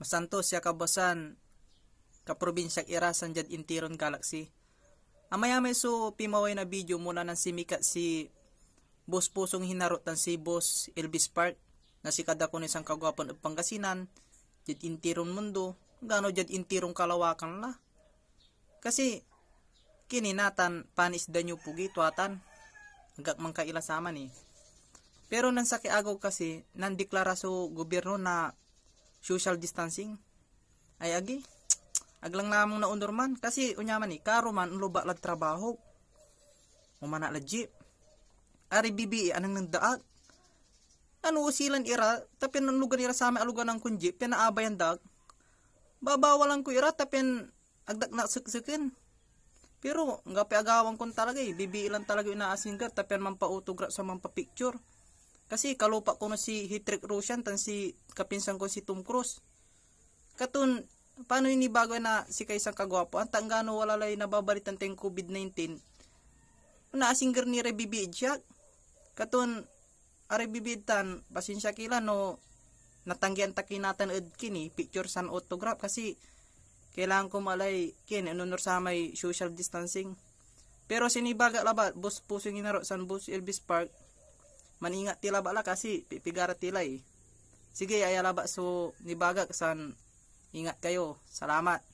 Masanto siya kabasan ka probinsya irasan jad intiron galaxy. amay so pimaway na video muna ng simikat si boss pusong hinarotan si boss Elvis Park na si kada kuno isang kagwapon ng Pangasinan jad intiron mundo gano jad intiron kalawakan la. Kasi kininatan panis danyo pugi tuatan agak mangkaila sama ni. Pero nang sa kiagaw kasi nandeklara so gobyerno na social distancing ay agi aglang namong naundor man kasi unyaman ni eh, karo man unluba lag trabaho umana lag jeep ari bibi eh, anang nang daag ano usilan ira tapin ang lugar ira sa amin alugan ng kunji pinaabay abayan dag babawalan ko ira tapin agdak na suksukin pero nga piagawan kon talaga eh bibi ilan talaga inaasin ka tapin man pautograph sa man pa picture kasi kalupa ko na si Hitrick Roshan tan si kapinsan ko si Tom Cruise. Katun paano ini bago na si kaisang kagwapo ang tanggano wala lay nababalitan tayong COVID-19 naasingger ni rebibid siya katun aribibitan pasensya kila no natanggian ta kinatan ed kini picture san autograph kasi kailangan ko malay kin anunor sa may social distancing pero sinibaga labat bus pusing inaro san bus Elvis Park maningat tila bala kasi pipigara tila eh. Sige, ayalaba so nibagak san ingat kayo. Salamat.